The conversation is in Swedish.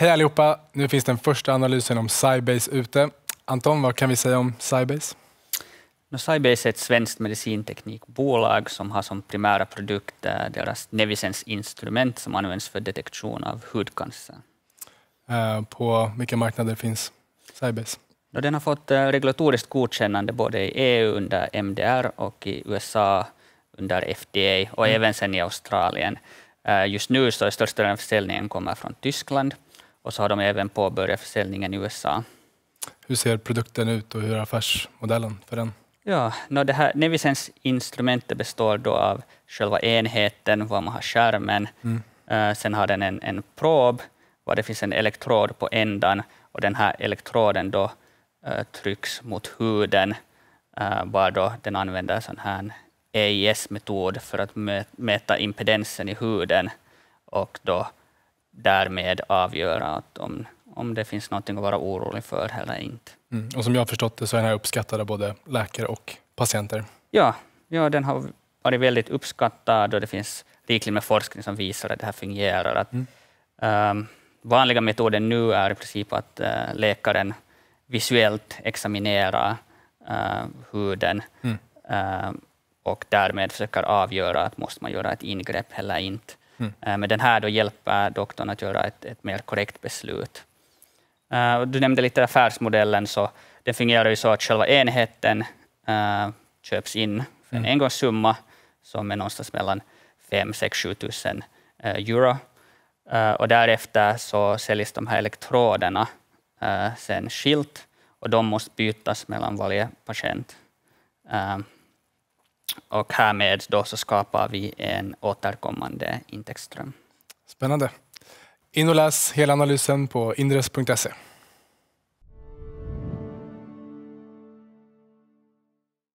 Hej allihopa! Nu finns den första analysen om Sybase ute. Anton, vad kan vi säga om Sybase? No, Sybase är ett svenskt medicinteknikbolag som har som primära produkt deras Nevisens instrument som används för detektion av hudcancer. Eh, på vilka marknader finns Sybase? No, den har fått eh, regulatoriskt godkännande både i EU under MDR och i USA under FDA och mm. även sen i Australien. Eh, just nu så är största delen av försäljningen kommer från Tyskland. Och så har de även påbörjat försäljningen i USA. Hur ser produkten ut och hur är affärsmodellen för den? Ja, det här, Nevisens instrumentet består då av själva enheten, var man har skärmen. Mm. Eh, sen har den en, en prob, var det finns en elektrod på ändan och den här elektroden då, uh, trycks mot huden, uh, eh, var då den använder sån här EIS-metod för att mäta impedensen i huden och då därmed avgöra att om, om det finns något att vara orolig för eller inte. Mm. Och som jag har förstått det så är den här uppskattad av både läkare och patienter? Ja, ja den har varit väldigt uppskattad och det finns rikligt med forskning som visar att det här fungerar. Att, mm. um, vanliga metoden nu är i princip att uh, läkaren visuellt examinerar uh, huden mm. uh, och därmed försöker avgöra att måste man göra ett ingrepp eller inte. Mm. Men den här då hjälper doktorn att göra ett, ett mer korrekt beslut. Eh, du nämnde lite affärsmodellen, så den fungerar ju så att själva enheten eh, köps in för en mm. engångssumma som är någonstans mellan 5 6 7 000 euro. Och därefter så säljs de här elektroderna sen skilt och de måste bytas mellan varje patient. Och härmed då så skapar vi en återkommande intäktsström. Spännande. In och läs hela analysen på indres.se.